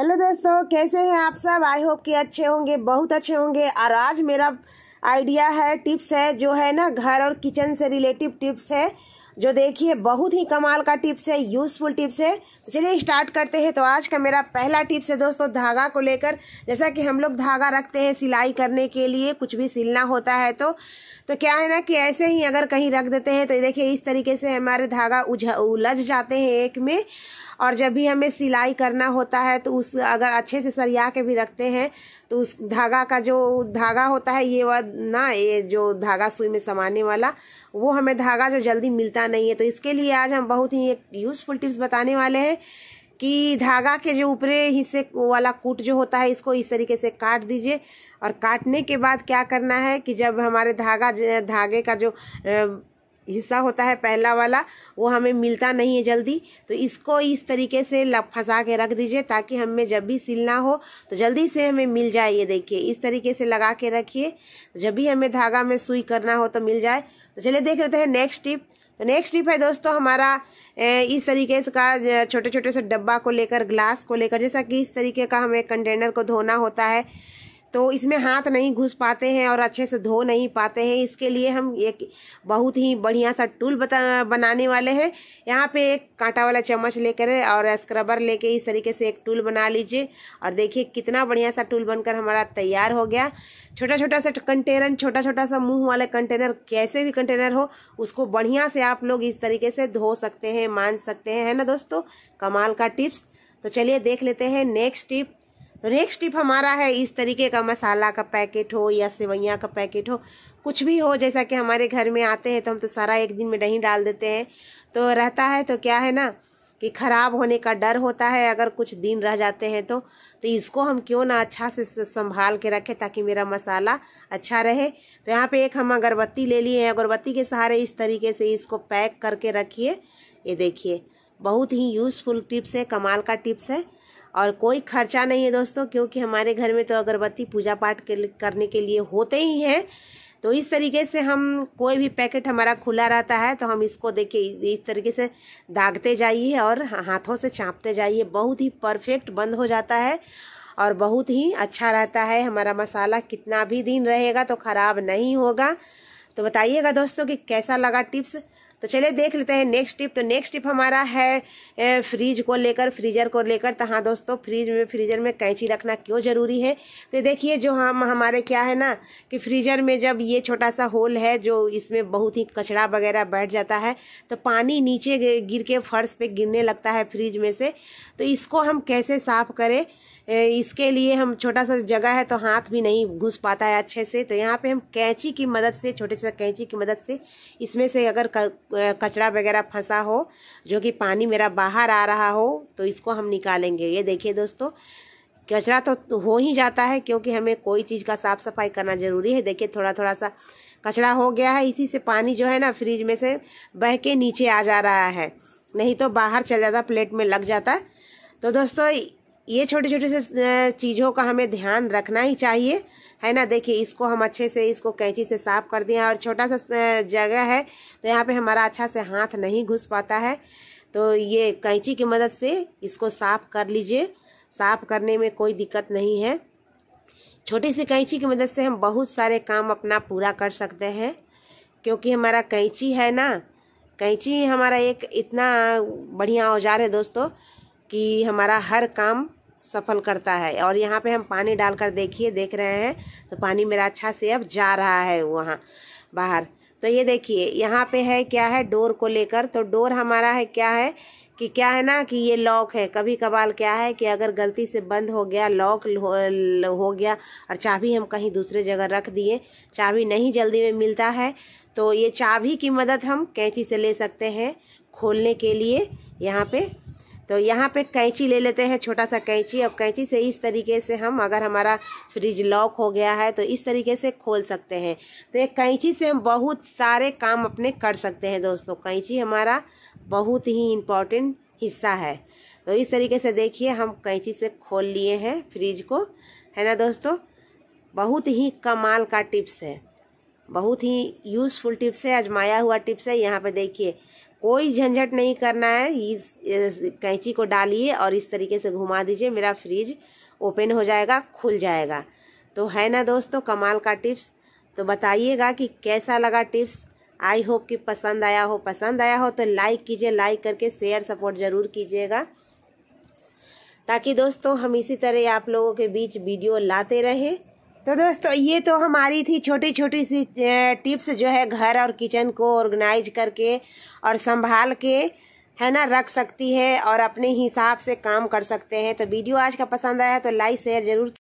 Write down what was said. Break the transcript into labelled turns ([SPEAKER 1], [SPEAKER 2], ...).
[SPEAKER 1] hello दोस्तों कैसे हैं आप सब आई होप कि अच्छे होंगे बहुत अच्छे होंगे और आज मेरा आइडिया है टिप्स है जो है ना घर और किचन से रिलेटिव टिप्स है जो देखिए बहुत ही कमाल का टिप्स है यूज़फुल टिप्स है तो चलिए स्टार्ट करते हैं तो आज का मेरा पहला टिप्स है दोस्तों धागा को लेकर जैसा कि हम लोग धागा रखते हैं सिलाई करने के लिए कुछ भी सिलना होता है तो तो क्या है ना कि ऐसे ही अगर कहीं रख देते हैं तो देखिए इस तरीके से हमारे धागा उलझ जाते हैं एक में और जब भी हमें सिलाई करना होता है तो उस अगर अच्छे से सरिया के भी रखते हैं तो उस धागा का जो धागा होता है ये वह ना ये जो धागा सुई में समाने वाला वो हमें धागा जो जल्दी मिलता नहीं है तो इसके लिए आज हम बहुत ही एक यूज़फुल टिप्स बताने वाले हैं कि धागा के जो ऊपरे हिस्से वाला कूट जो होता है इसको इस तरीके से काट दीजिए और काटने के बाद क्या करना है कि जब हमारे धागा धागे का जो हिस्सा होता है पहला वाला वो हमें मिलता नहीं है जल्दी तो इसको इस तरीके से लग फंसा के रख दीजिए ताकि हमें जब भी सिलना हो तो जल्दी से हमें मिल जाए ये देखिए इस तरीके से लगा के रखिए तो जब भी हमें धागा में सुई करना हो तो मिल जाए तो चलिए देख लेते हैं नेक्स्ट टिप तो नेक्स्ट टिप है दोस्तों हमारा इस तरीके का छोटे छोटे से डब्बा को लेकर ग्लास को लेकर जैसा कि इस तरीके का हमें कंटेनर को धोना होता है तो इसमें हाथ नहीं घुस पाते हैं और अच्छे से धो नहीं पाते हैं इसके लिए हम एक बहुत ही बढ़िया सा टूल बता बनाने वाले हैं यहाँ पे एक कांटा वाला चम्मच लेकर और स्क्रबर लेके इस तरीके से एक टूल बना लीजिए और देखिए कितना बढ़िया सा टूल बनकर हमारा तैयार हो गया छोटा छोटा सा कंटेनर छोटा छोटा सा मुँह वाला कंटेनर कैसे भी कंटेनर हो उसको बढ़िया से आप लोग इस तरीके से धो सकते हैं मान सकते हैं है ना दोस्तों कमाल का टिप्स तो चलिए देख लेते हैं नेक्स्ट टिप तो नेक्स्ट टिप हमारा है इस तरीके का मसाला का पैकेट हो या सेवैयाँ का पैकेट हो कुछ भी हो जैसा कि हमारे घर में आते हैं तो हम तो सारा एक दिन में दही डाल देते हैं तो रहता है तो क्या है ना कि ख़राब होने का डर होता है अगर कुछ दिन रह जाते हैं तो तो इसको हम क्यों ना अच्छा से संभाल के रखें ताकि मेरा मसाला अच्छा रहे तो यहाँ पे एक हम अगरबत्ती ले लिए हैं अगरबत्ती के सहारे इस तरीके से इसको पैक करके रखिए ये देखिए बहुत ही यूज़फुल टिप्स है कमाल का टिप्स है और कोई खर्चा नहीं है दोस्तों क्योंकि हमारे घर में तो अगरबत्ती पूजा पाठ करने के लिए होते ही हैं तो इस तरीके से हम कोई भी पैकेट हमारा खुला रहता है तो हम इसको देखिए इस तरीके से दागते जाइए और हाथों से चाँपते जाइए बहुत ही परफेक्ट बंद हो जाता है और बहुत ही अच्छा रहता है हमारा मसाला कितना भी दिन रहेगा तो ख़राब नहीं होगा तो बताइएगा दोस्तों कि कैसा लगा टिप्स तो चलिए देख लेते हैं नेक्स्ट टिप तो नेक्स्ट टिप हमारा है फ्रीज को लेकर फ्रीजर को लेकर तो हाँ दोस्तों फ्रीज में फ्रीजर में कैंची रखना क्यों ज़रूरी है तो देखिए जो हम हमारे क्या है ना कि फ्रीजर में जब ये छोटा सा होल है जो इसमें बहुत ही कचरा वगैरह बैठ जाता है तो पानी नीचे गिर के फर्श पर गिरने लगता है फ्रिज में से तो इसको हम कैसे साफ़ करें इसके लिए हम छोटा सा जगह है तो हाथ भी नहीं घुस पाता है अच्छे से तो यहाँ पे हम कैंची की मदद से छोटे छोटे कैंची की मदद से इसमें से अगर कचरा वगैरह फंसा हो जो कि पानी मेरा बाहर आ रहा हो तो इसको हम निकालेंगे ये देखिए दोस्तों कचरा तो हो ही जाता है क्योंकि हमें कोई चीज़ का साफ़ सफाई करना ज़रूरी है देखिए थोड़ा थोड़ा सा कचरा हो गया है इसी से पानी जो है ना फ्रिज में से बह के नीचे आ जा रहा है नहीं तो बाहर चल जाता प्लेट में लग जाता तो दोस्तों ये छोटे छोटे से चीज़ों का हमें ध्यान रखना ही चाहिए है ना देखिए इसको हम अच्छे से इसको कैंची से साफ कर दिए और छोटा सा जगह है तो यहाँ पे हमारा अच्छा से हाथ नहीं घुस पाता है तो ये कैंची की मदद से इसको साफ कर लीजिए साफ करने में कोई दिक्कत नहीं है छोटी सी कैंची की मदद से हम बहुत सारे काम अपना पूरा कर सकते हैं क्योंकि हमारा कैंची है ना कैंची हमारा एक इतना बढ़िया औजार है दोस्तों कि हमारा हर काम सफल करता है और यहाँ पे हम पानी डालकर देखिए देख रहे हैं तो पानी मेरा अच्छा से अब जा रहा है वहाँ बाहर तो ये देखिए यहाँ पे है क्या है डोर को लेकर तो डोर हमारा है क्या है कि क्या है ना कि ये लॉक है कभी कभार क्या है कि अगर गलती से बंद हो गया लॉक हो, हो गया और चाबी हम कहीं दूसरे जगह रख दिए चाबी नहीं जल्दी में मिलता है तो ये चाबी की मदद हम कैंची से ले सकते हैं खोलने के लिए यहाँ पे तो यहाँ पे कैंची ले लेते हैं छोटा सा कैंची और कैंची से इस तरीके से हम अगर हमारा फ्रिज लॉक हो गया है तो इस तरीके से खोल सकते हैं तो ये कैंची से हम बहुत सारे काम अपने कर सकते हैं दोस्तों कैंची हमारा बहुत ही इम्पॉर्टेंट हिस्सा है तो इस तरीके से देखिए हम कैंची से खोल लिए हैं फ्रिज को है ना दोस्तों बहुत ही कमाल का टिप्स है बहुत ही यूज़फुल टिप्स है आजमाया हुआ टिप्स है यहाँ पे देखिए कोई झंझट नहीं करना है इस, कैंची को डालिए और इस तरीके से घुमा दीजिए मेरा फ्रिज ओपन हो जाएगा खुल जाएगा तो है ना दोस्तों कमाल का टिप्स तो बताइएगा कि कैसा लगा टिप्स आई होप कि पसंद आया हो पसंद आया हो तो लाइक कीजिए लाइक करके शेयर सपोर्ट ज़रूर कीजिएगा ताकि दोस्तों हम इसी तरह आप लोगों के बीच वीडियो लाते रहें तो दोस्तों ये तो हमारी थी छोटी छोटी सी टिप्स जो है घर और किचन को ऑर्गेनाइज करके और संभाल के है ना रख सकती है और अपने हिसाब से काम कर सकते हैं तो वीडियो आज का पसंद आया तो लाइक शेयर जरूर